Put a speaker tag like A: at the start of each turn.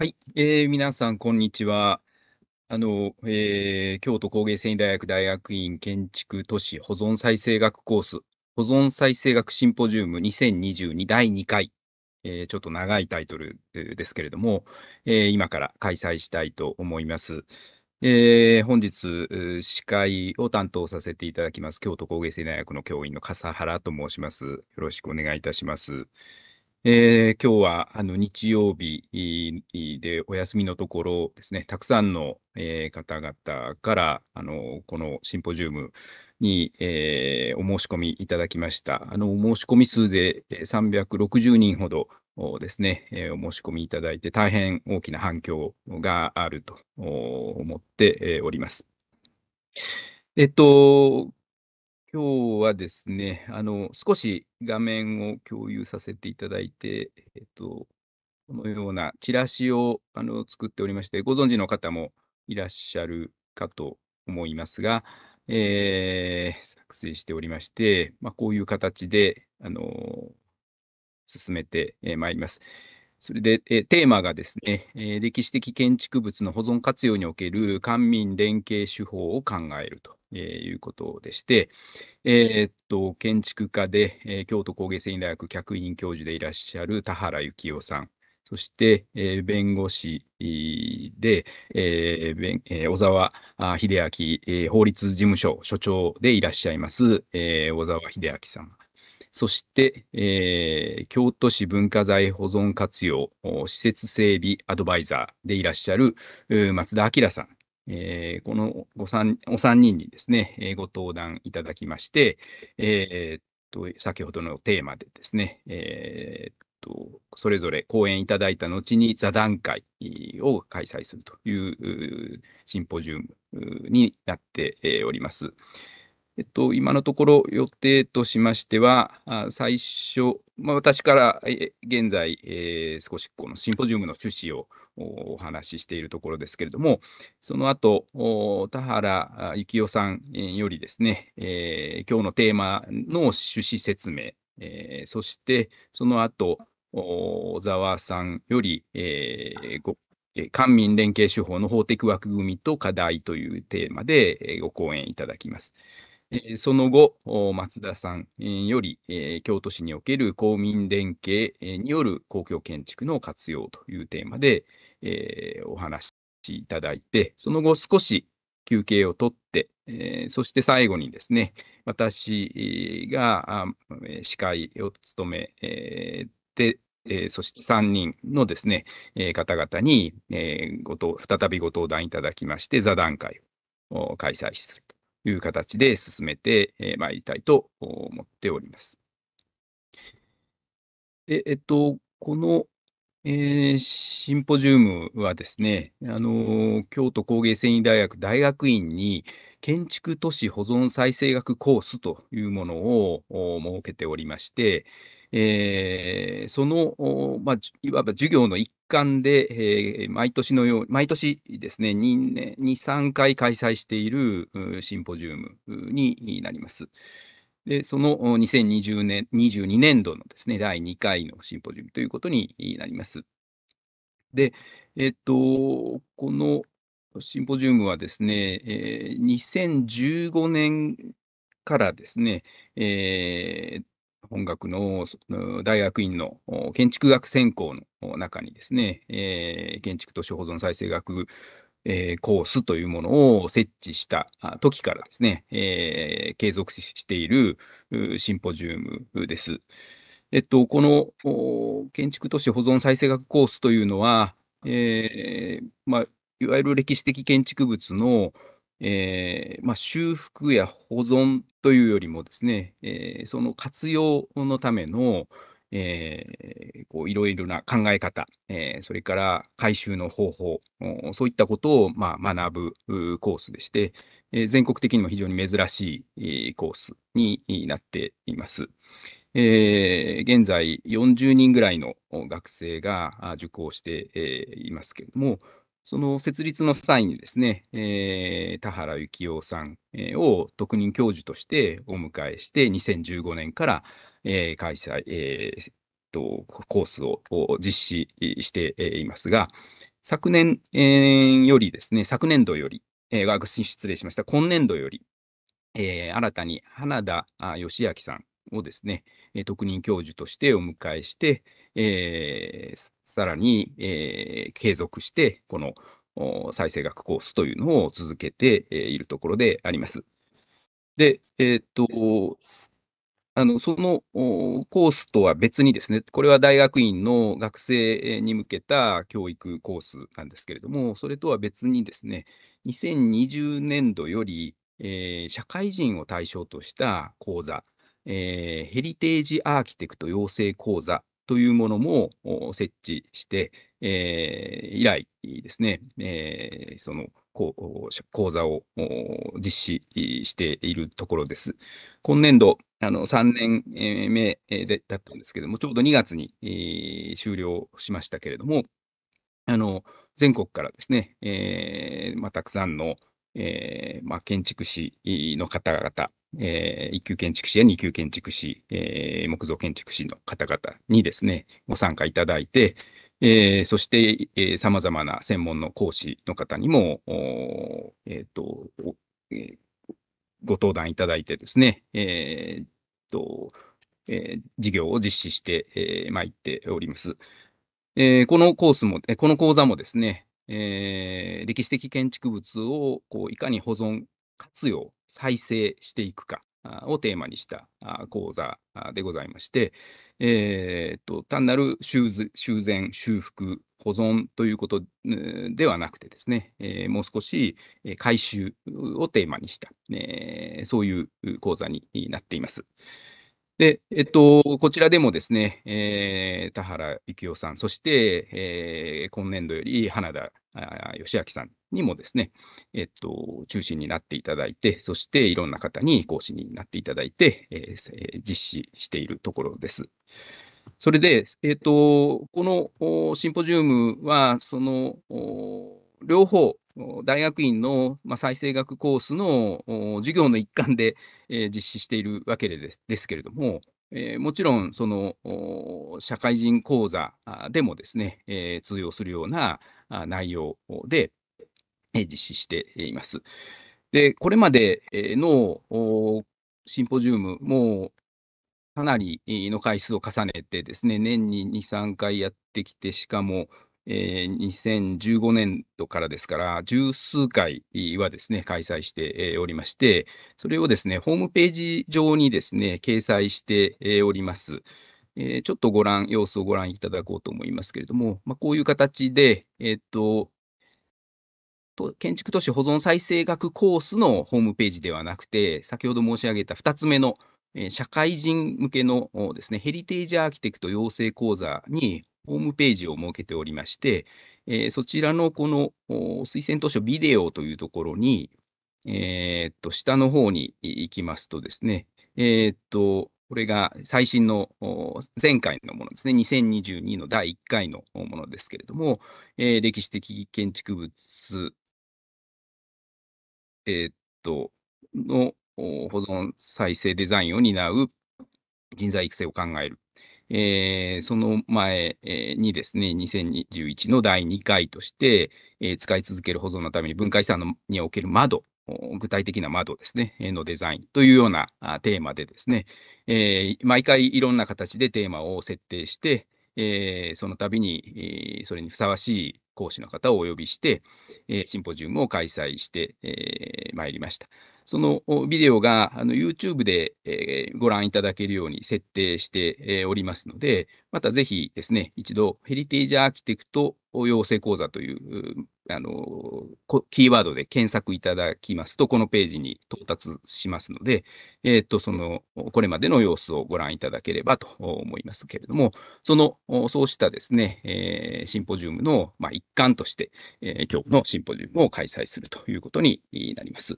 A: はい、えー、皆さん、こんにちは。あの、えー、京都工芸繊維大学大学院建築都市保存再生学コース、保存再生学シンポジウム2022第2回、えー、ちょっと長いタイトルですけれども、えー、今から開催したいと思います。えー、本日、司会を担当させていただきます、京都工芸繊維大学の教員の笠原と申します。よろしくお願いいたします。えー、今日はあの日曜日でお休みのところですね、たくさんの、えー、方々からあのこのシンポジウムに、えー、お申し込みいただきました。あの申し込み数で360人ほどですね、えお申し込みいただいて大変大きな反響があると思っております。えっと、今日はですね、あの、少し画面を共有させていただいて、えっと、このようなチラシをあの作っておりまして、ご存知の方もいらっしゃるかと思いますが、えー、作成しておりまして、まあ、こういう形で、あの、進めてまいります。それで、えテーマがですね、え歴史的建築物の保存活用における官民連携手法を考えると。えいうことでして、えー、っと、建築家で、え京都工芸繊維大学客員教授でいらっしゃる田原幸雄さん、そして、え弁護士で、ええ小沢秀明、法律事務所所長でいらっしゃいます、え小沢秀明さん。そして、えー、京都市文化財保存活用施設整備アドバイザーでいらっしゃる松田明さん。えー、このご3お三人にですね、えー、ご登壇いただきまして、えー、と先ほどのテーマでですね、えー、と、それぞれ講演いただいた後に座談会を開催するというシンポジウムになっております。えっと、今のところ予定としましては、最初、まあ、私から現在、えー、少しこのシンポジウムの趣旨をお話ししているところですけれども、その後、田原幸雄さんよりですね、えー、今日のテーマの趣旨説明、えー、そしてその後、小沢さんより、えー、ご官民連携手法の法的枠組みと課題というテーマでご講演いただきます。その後、松田さんより、京都市における公民連携による公共建築の活用というテーマで、お話しいただいて、その後少し休憩をとって、そして最後にですね、私が司会を務めて、そして3人のですね、方々に、再びご登壇いただきまして、座談会を開催するいう形で進めてまいりたいと思っております。で、えっと、この、えー、シンポジウムはですね、あの京都工芸繊維大学大学院に建築都市保存再生学コースというものを設けておりまして、えー、その、まあ、いわば授業の一貫で、えー、毎年のよう、毎年ですね、2、2 3回開催しているシンポジウムになります。で、その2020年、22年度のですね、第2回のシンポジウムということになります。で、えっと、このシンポジウムはですね、えー、2015年からですね、えー、音楽の大学院の建築学専攻の中にですね、えー、建築都市保存再生学えー、コースというものを設置した時からですね、えー、継続しているシンポジウムです。えっと、この建築都市保存再生学コースというのは、えーまあ、いわゆる歴史的建築物のえー、まあ、修復や保存というよりもですね、えー、その活用のための、えー、こういろいろな考え方、えー、それから回収の方法、そういったことを、まあ、学ぶコースでして、えー、全国的にも非常に珍しいコースになっています。えー、現在40人ぐらいの学生が受講していますけれども、その設立の際にですね、えー、田原幸雄さんを特任教授としてお迎えして、2015年から、えー、開催、えー、とコースを実施していますが、昨年よりですね、昨年度より、えー、失礼しました、今年度より、えー、新たに花田義明さん、をですね、特任教授としてお迎えして、えー、さらに、えー、継続して、この再生学コースというのを続けているところであります。で、えー、っと、あのそのコースとは別にですね、これは大学院の学生に向けた教育コースなんですけれども、それとは別にですね、2020年度より、えー、社会人を対象とした講座えー、ヘリテージアーキテクト養成講座というものも設置して、えー、以来ですね、えー、その講座を実施しているところです。今年度、あの3年目だったんですけれども、ちょうど2月に、えー、終了しましたけれども、あの全国からですね、えーまあ、たくさんの、えーまあ、建築士の方々、えー、一級建築士や二級建築士、えー、木造建築士の方々にですね、ご参加いただいて、えー、そして、えー、様々な専門の講師の方にも、えっ、ー、と、えー、ご登壇いただいてですね、えー、と、えー、事業を実施して、えー、参っております。えー、このコースも、この講座もですね、えー、歴史的建築物をこういかに保存、活用再生していくかをテーマにした講座でございまして、えー、と単なる修繕、修復、保存ということではなくてですね、えー、もう少し回収をテーマにした、えー、そういう講座になっています。で、えっと、こちらでもですね、えー、田原幸雄さん、そして、えー、今年度より花田吉明さんにもですね、えっと、中心になっていただいて、そしていろんな方に講師になっていただいて、えー、実施しているところです。それで、えっと、このシンポジウムは、その、両方、大学院の、まあ、再生学コースの授業の一環で、えー、実施しているわけですですけれども、えー、もちろんその社会人講座でもですね、えー、通用するような内容で、実施しています。で、これまでのシンポジウムもかなりの回数を重ねてですね、年に2、3回やってきて、しかもえー、2015年度からですから、十数回はですね、開催しておりまして、それをですね、ホームページ上にですね、掲載しております。えー、ちょっとご覧、様子をご覧いただこうと思いますけれども、まあ、こういう形で、えっ、と、建築都市保存再生学コースのホームページではなくて、先ほど申し上げた2つ目の社会人向けのですね、ヘリテージアーキテクト養成講座にホームページを設けておりまして、えー、そちらのこの推薦図書ビデオというところに、えー、っと、下の方に行きますとですね、えー、っと、これが最新の前回のものですね、2022の第1回のものですけれども、えー、歴史的建築物、えー、っと、の保存再生デザインを担う人材育成を考えるえー、その前にですね、2021の第2回として、えー、使い続ける保存のために文化遺産における窓、具体的な窓ですね、のデザインというようなテーマでですね、えー、毎回いろんな形でテーマを設定して、えー、その度に、えー、それにふさわしい講師の方をお呼びして、えシンポジウムを開催してまい、えー、りました。そのビデオがあの YouTube で、えー、ご覧いただけるように設定して、えー、おりますので、またぜひですね、一度ヘリテージアーキテクト養成講座というあのキーワードで検索いただきますと、このページに到達しますので、えー、っとそのこれまでの様子をご覧いただければと思いますけれども、そのそうしたですね、えー、シンポジウムの、まあ、一環として、えー、今日のシンポジウムを開催するということになります。